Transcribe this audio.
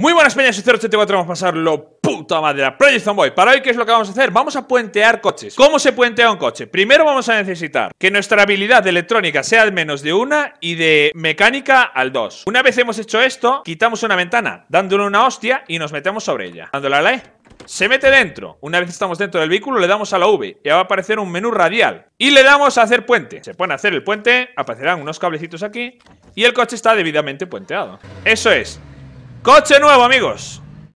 Muy buenas peñas, 084 vamos a pasar lo puta madre a Project Zomboy. Para hoy, ¿qué es lo que vamos a hacer? Vamos a puentear coches. ¿Cómo se puentea un coche? Primero vamos a necesitar que nuestra habilidad de electrónica sea al menos de una y de mecánica al dos Una vez hemos hecho esto, quitamos una ventana, dándole una hostia y nos metemos sobre ella. Dándole a la E. Se mete dentro. Una vez estamos dentro del vehículo, le damos a la V y va a aparecer un menú radial. Y le damos a hacer puente. Se pone a hacer el puente, aparecerán unos cablecitos aquí y el coche está debidamente puenteado. Eso es. Coche nuevo, amigos